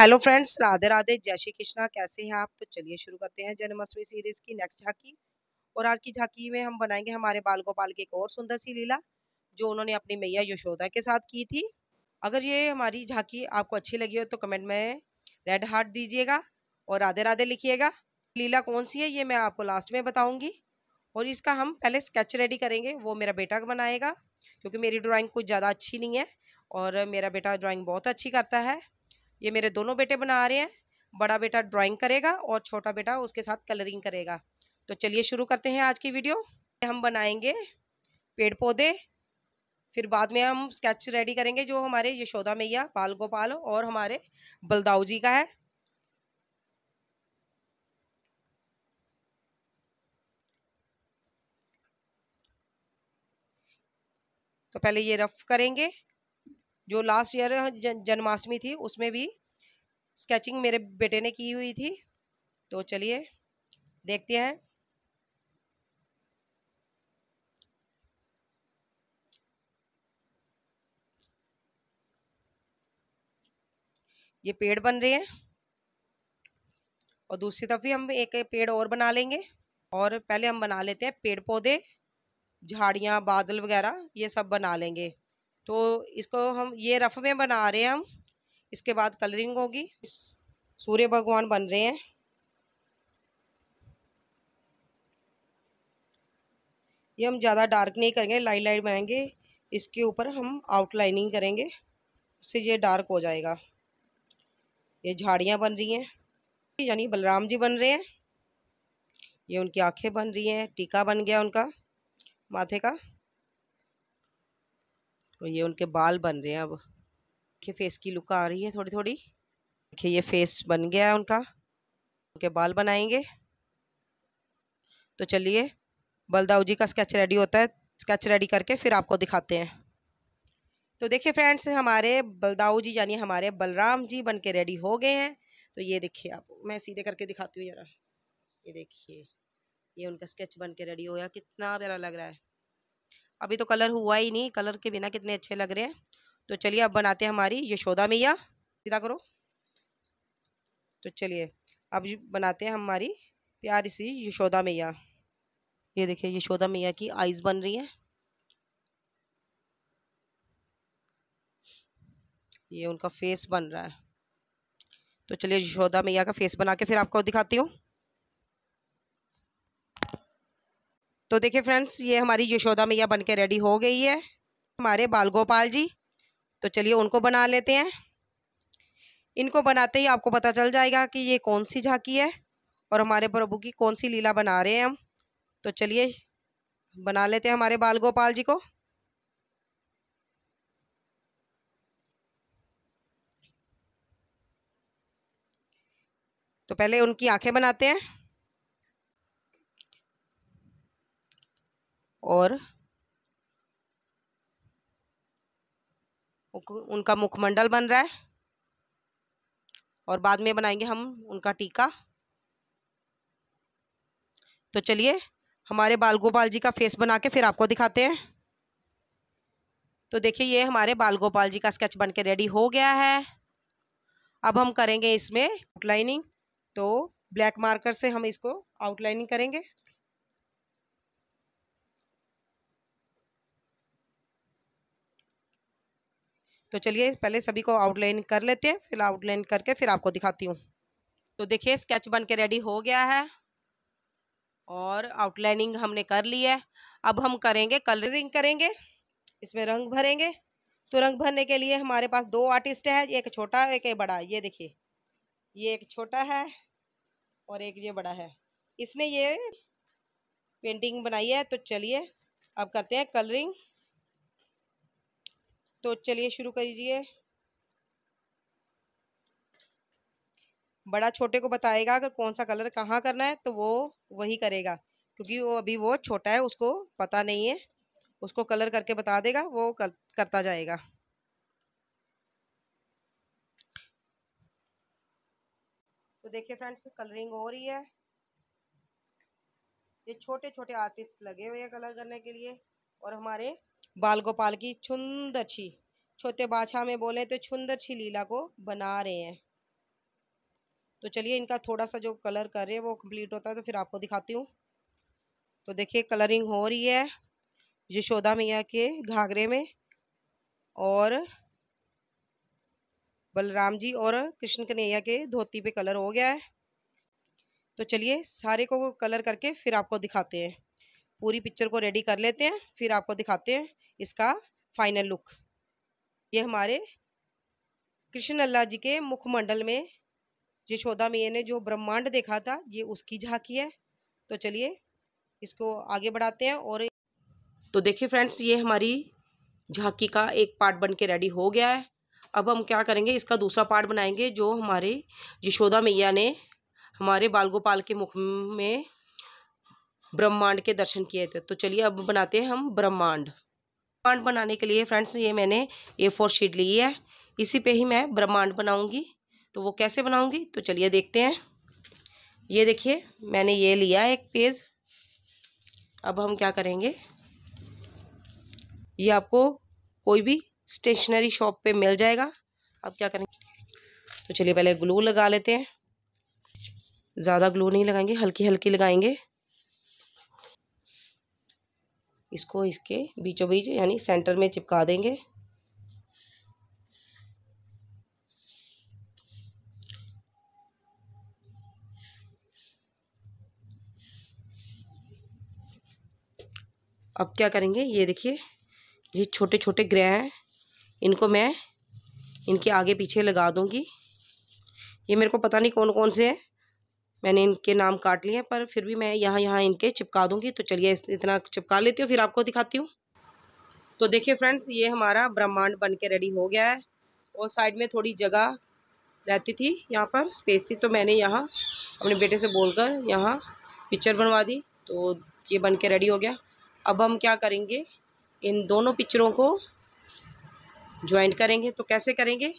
hello friends Radhe Radhe जय श्री कृष्णा कैसे हैं आप तो चलिए शुरू करते हैं जन्माष्टमी सीरीज की नेक्स्ट झांकी और आज की झांकी में हम बनाएंगे हमारे बाल गोपाल की एक और सुंदर सी लीला जो उन्होंने अपनी मैया यशोदा के साथ की थी अगर ये हमारी झांकी आपको अच्छी लगी हो तो कमेंट में रेड हार्ट दीजिएगा और राधे राधे लिखिएगा लीला कौन सी है ये मैं आपको लास्ट में बताऊँगी और इसका हम पहले स्केच रेडी करेंगे वो मेरा बेटा बनाएगा क्योंकि मेरी ड्राइंग कुछ ज़्यादा अच्छी नहीं है और मेरा बेटा ड्राइंग बहुत अच्छी करता है ये मेरे दोनों बेटे बना रहे हैं बड़ा बेटा ड्राइंग करेगा और छोटा बेटा उसके साथ कलरिंग करेगा तो चलिए शुरू करते हैं आज की वीडियो हम बनाएंगे पेड़ पौधे फिर बाद में हम स्केच रेडी करेंगे जो हमारे यशोदा मैया पाल गोपाल और हमारे बलदाऊ जी का है तो पहले ये रफ करेंगे जो लास्ट ईयर जन्माष्टमी थी उसमें भी स्केचिंग मेरे बेटे ने की हुई थी तो चलिए देखते हैं ये पेड़ बन रहे हैं और दूसरी तरफ भी हम एक पेड़ और बना लेंगे और पहले हम बना लेते हैं पेड़ पौधे झाड़ियाँ बादल वगैरह ये सब बना लेंगे तो इसको हम ये रफ़ में बना रहे हैं हम इसके बाद कलरिंग होगी सूर्य भगवान बन रहे हैं ये हम ज़्यादा डार्क नहीं करेंगे लाइट लाइट बनाएंगे इसके ऊपर हम आउटलाइनिंग करेंगे उससे ये डार्क हो जाएगा ये झाड़ियाँ बन रही हैं यानी बलराम जी बन रहे हैं ये उनकी आंखें बन रही हैं टीका बन गया उनका माथे का तो ये उनके बाल बन रहे हैं अब देखिए फेस की लुक आ रही है थोड़ी थोड़ी देखिए ये फेस बन गया है उनका उनके बाल बनाएंगे तो चलिए बलदाऊ जी का स्केच रेडी होता है स्केच रेडी करके फिर आपको दिखाते हैं तो देखिए फ्रेंड्स हमारे बलदाऊ जी यानी हमारे बलराम जी बन के रेडी हो गए हैं तो ये देखिए आप मैं सीधे करके दिखाती हूँ ज़रा ये देखिए ये उनका स्केच बन के रेडी हो गया कितना प्यारा लग रहा है अभी तो कलर हुआ ही नहीं कलर के बिना कितने अच्छे लग रहे हैं तो चलिए अब बनाते हैं हमारी यशोदा मैया सीधा करो तो चलिए अब बनाते हैं हमारी प्यारी सी यशोदा मैया ये देखिए यशोदा मैया की आइज़ बन रही हैं ये उनका फेस बन रहा है तो चलिए यशोदा मैया का फेस बना के फिर आपको दिखाती हूँ तो देखिए फ्रेंड्स ये हमारी यशोदा मैया बन के रेडी हो गई है हमारे बाल गोपाल जी तो चलिए उनको बना लेते हैं इनको बनाते ही आपको पता चल जाएगा कि ये कौन सी झांकी है और हमारे प्रभु की कौन सी लीला बना रहे हैं हम तो चलिए बना लेते हैं हमारे बाल गोपाल जी को तो पहले उनकी आंखें बनाते हैं और उनका मुखमंडल बन रहा है और बाद में बनाएंगे हम उनका टीका तो चलिए हमारे बाल गोपाल जी का फेस बना के फिर आपको दिखाते हैं तो देखिए ये हमारे बाल गोपाल जी का स्केच बन के रेडी हो गया है अब हम करेंगे इसमें आउटलाइनिंग तो ब्लैक मार्कर से हम इसको आउटलाइनिंग करेंगे तो चलिए पहले सभी को आउटलाइन कर लेते हैं फिर आउटलाइन करके फिर आपको दिखाती हूँ तो देखिए स्केच बन के रेडी हो गया है और आउटलाइनिंग हमने कर ली है अब हम करेंगे कलरिंग करेंगे इसमें रंग भरेंगे तो रंग भरने के लिए हमारे पास दो आर्टिस्ट है एक छोटा एक एक बड़ा ये देखिए ये एक छोटा है और एक ये बड़ा है इसने ये पेंटिंग बनाई है तो चलिए अब करते हैं कलरिंग तो चलिए शुरू करिए बड़ा छोटे को बताएगा कि कौन सा कलर कहाँ करना है तो वो वही करेगा क्योंकि वो अभी वो छोटा है उसको पता नहीं है उसको कलर करके बता देगा वो कर, करता जाएगा तो देखिए फ्रेंड्स कलरिंग हो रही है ये छोटे छोटे आर्टिस्ट लगे हुए हैं कलर करने के लिए और हमारे बाल गोपाल की छुंद अच्छी छोटे बादशाह में बोले तो छुंद अच्छी लीला को बना रहे हैं तो चलिए इनका थोड़ा सा जो कलर कर रहे हैं वो कंप्लीट होता है तो फिर आपको दिखाती हूँ तो देखिए कलरिंग हो रही है यशोदा मैया के घाघरे में और बलराम जी और कृष्ण कन्हैया के धोती पे कलर हो गया है तो चलिए सारे को कलर करके फिर आपको दिखाते हैं पूरी पिक्चर को रेडी कर लेते हैं फिर आपको दिखाते हैं इसका फाइनल लुक ये हमारे कृष्ण अल्लाह जी के मुखमंडल में यशोदा मैया ने जो ब्रह्मांड देखा था ये उसकी झांकी है तो चलिए इसको आगे बढ़ाते हैं और तो देखिए फ्रेंड्स ये हमारी झांकी का एक पार्ट बन के रेडी हो गया है अब हम क्या करेंगे इसका दूसरा पार्ट बनाएंगे जो हमारे यशोदा मैया ने हमारे बाल गोपाल के मुख में ब्रह्मांड के दर्शन किए थे तो चलिए अब बनाते हैं हम ब्रह्मांड ब्रह्मांड बनाने के लिए फ्रेंड्स ये मैंने ए फोर शीट ली है इसी पे ही मैं ब्रह्मांड बनाऊंगी तो वो कैसे बनाऊंगी तो चलिए देखते हैं ये देखिए मैंने ये लिया एक पेज अब हम क्या करेंगे ये आपको कोई भी स्टेशनरी शॉप पे मिल जाएगा अब क्या करेंगे तो चलिए पहले ग्लू लगा लेते हैं ज़्यादा ग्लू नहीं लगाएंगे हल्की हल्की लगाएंगे इसको इसके बीचों बीच यानी सेंटर में चिपका देंगे अब क्या करेंगे ये देखिए ये छोटे छोटे ग्रह हैं इनको मैं इनके आगे पीछे लगा दूंगी ये मेरे को पता नहीं कौन कौन से हैं मैंने इनके नाम काट लिए पर फिर भी मैं यहाँ यहाँ इनके चिपका दूँगी तो चलिए इतना चिपका लेती हूँ फिर आपको दिखाती हूँ तो देखिए फ्रेंड्स ये हमारा ब्रह्मांड बन के रेडी हो गया है और साइड में थोड़ी जगह रहती थी यहाँ पर स्पेस थी तो मैंने यहाँ अपने बेटे से बोलकर यहाँ पिक्चर बनवा दी तो ये बन के रेडी हो गया अब हम क्या करेंगे इन दोनों पिक्चरों को ज्वाइंट करेंगे तो कैसे करेंगे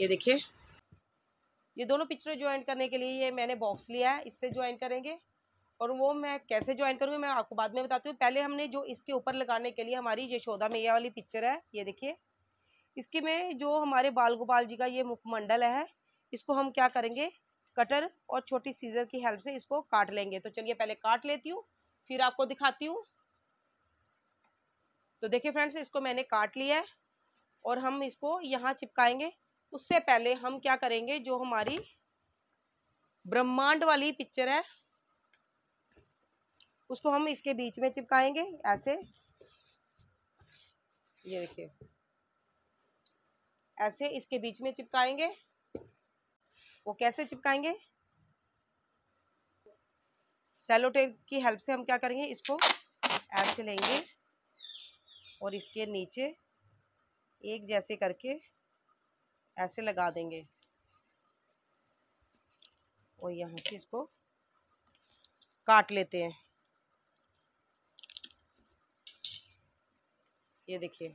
ये देखिए ये दोनों पिक्चरें ज्वाइन करने के लिए ये मैंने बॉक्स लिया है इससे ज्वाइन करेंगे और वो मैं कैसे ज्वाइन करूँगी मैं आपको बाद में बताती हूँ पहले हमने जो इसके ऊपर लगाने के लिए हमारी यशोदा मैया वाली पिक्चर है ये देखिए इसके में जो हमारे बाल गोपाल जी का ये मुखमंडल है इसको हम क्या करेंगे कटर और छोटी सीजर की हेल्प से इसको काट लेंगे तो चलिए पहले काट लेती हूँ फिर आपको दिखाती हूँ तो देखिए फ्रेंड्स इसको मैंने काट लिया है और हम इसको यहाँ चिपकाएंगे उससे पहले हम क्या करेंगे जो हमारी ब्रह्मांड वाली पिक्चर है उसको हम इसके बीच में चिपकाएंगे ऐसे ये देखिए ऐसे इसके बीच में चिपकाएंगे वो कैसे चिपकाएंगे सेलो टेप की हेल्प से हम क्या करेंगे इसको ऐसे लेंगे और इसके नीचे एक जैसे करके ऐसे लगा देंगे और यहाँ से इसको काट लेते हैं ये देखिए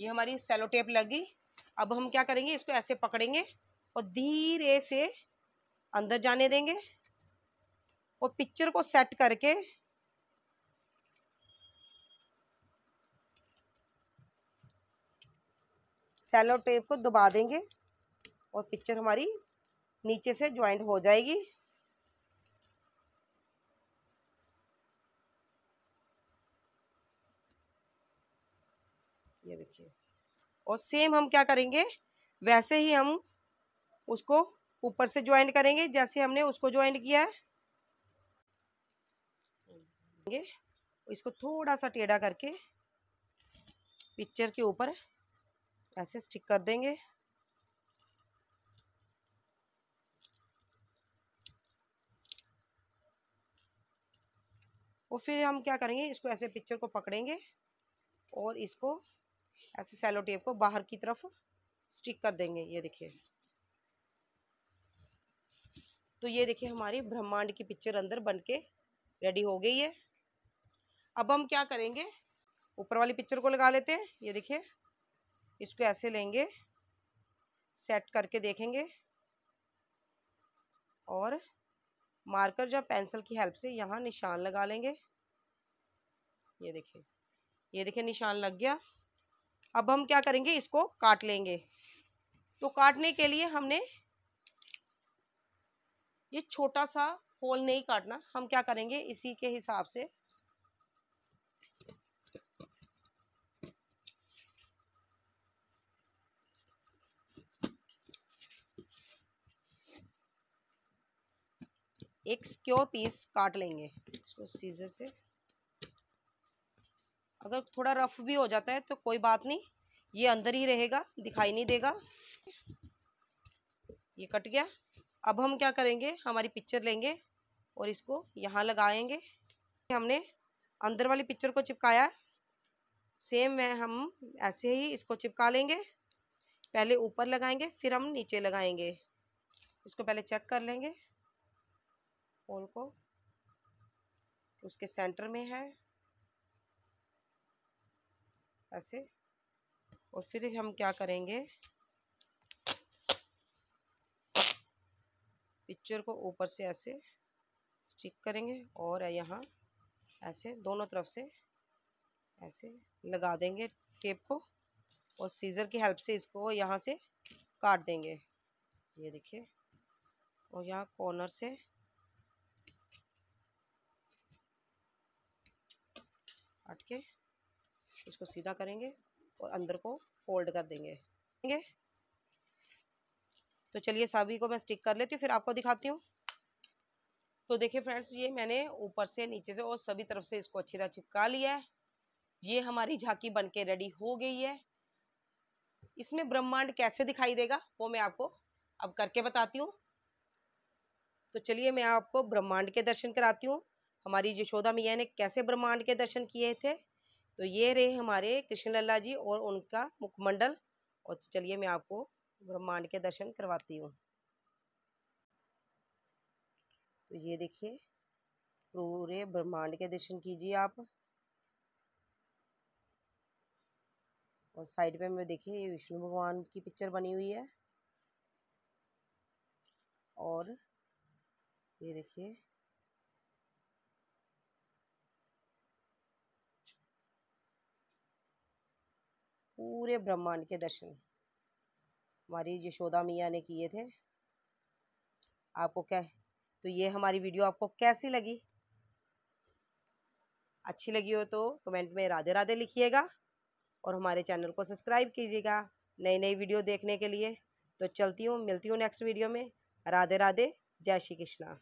ये हमारी सेलो टेप लगी अब हम क्या करेंगे इसको ऐसे पकड़ेंगे और धीरे से अंदर जाने देंगे और पिक्चर को सेट करके सेलो टेप को दबा देंगे और पिक्चर हमारी नीचे से ज्वाइंट हो जाएगी ये देखिए और सेम हम क्या करेंगे वैसे ही हम उसको ऊपर से ज्वाइंट करेंगे जैसे हमने उसको ज्वाइंट किया है इसको थोड़ा सा टेढ़ा करके पिक्चर के ऊपर ऐसे स्टिक कर देंगे और फिर हम क्या करेंगे इसको ऐसे पिक्चर को पकड़ेंगे और इसको ऐसे सेलो टेप को बाहर की तरफ स्टिक कर देंगे ये देखिए तो ये देखिए हमारी ब्रह्मांड की पिक्चर अंदर बन के रेडी हो गई है अब हम क्या करेंगे ऊपर वाली पिक्चर को लगा लेते हैं ये देखिए इसको ऐसे लेंगे सेट करके देखेंगे और मार्कर या पेंसिल की हेल्प से यहाँ निशान लगा लेंगे ये देखिए ये देखिए निशान लग गया अब हम क्या करेंगे इसको काट लेंगे तो काटने के लिए हमने ये छोटा सा होल नहीं काटना हम क्या करेंगे इसी के हिसाब से एक स्क्योर पीस काट लेंगे इसको सीजर से अगर थोड़ा रफ भी हो जाता है तो कोई बात नहीं ये अंदर ही रहेगा दिखाई नहीं देगा ये कट गया अब हम क्या करेंगे हमारी पिक्चर लेंगे और इसको यहाँ लगाएंगे हमने अंदर वाली पिक्चर को चिपकाया सेम है हम ऐसे ही इसको चिपका लेंगे पहले ऊपर लगाएंगे फिर हम नीचे लगाएंगे इसको पहले चेक कर लेंगे पोल को तो उसके सेंटर में है ऐसे और फिर हम क्या करेंगे पिक्चर को ऊपर से ऐसे स्टिक करेंगे और यहाँ ऐसे दोनों तरफ से ऐसे लगा देंगे टेप को और सीज़र की हेल्प से इसको यहाँ से काट देंगे ये देखिए और यहाँ कॉर्नर से काट के इसको सीधा करेंगे और अंदर को फोल्ड कर देंगे ठीक है तो चलिए सभी को मैं स्टिक कर लेती हूँ फिर आपको दिखाती हूँ तो देखिए फ्रेंड्स ये मैंने ऊपर से नीचे से और सभी तरफ से इसको अच्छी तरह चिपका लिया है ये हमारी झांकी बन के रेडी हो गई है इसमें ब्रह्मांड कैसे दिखाई देगा वो मैं आपको अब करके बताती हूँ तो चलिए मैं आपको ब्रह्मांड के दर्शन कराती हूँ हमारी यशोदा मैया ने कैसे ब्रह्मांड के दर्शन किए थे तो ये रहे हमारे कृष्ण लल्ला जी और उनका मुखमंडल और चलिए मैं आपको ब्रह्मांड के दर्शन करवाती हूँ तो ये देखिए पूरे ब्रह्मांड के दर्शन कीजिए आप और साइड पे में देखिए ये विष्णु भगवान की पिक्चर बनी हुई है और ये देखिए पूरे ब्रह्मांड के दर्शन हमारी यशोदा मियाँ ने किए थे आपको क्या तो ये हमारी वीडियो आपको कैसी लगी अच्छी लगी हो तो कमेंट में राधे राधे लिखिएगा और हमारे चैनल को सब्सक्राइब कीजिएगा नई नई वीडियो देखने के लिए तो चलती हूँ मिलती हूँ नेक्स्ट वीडियो में राधे राधे जय श्री कृष्णा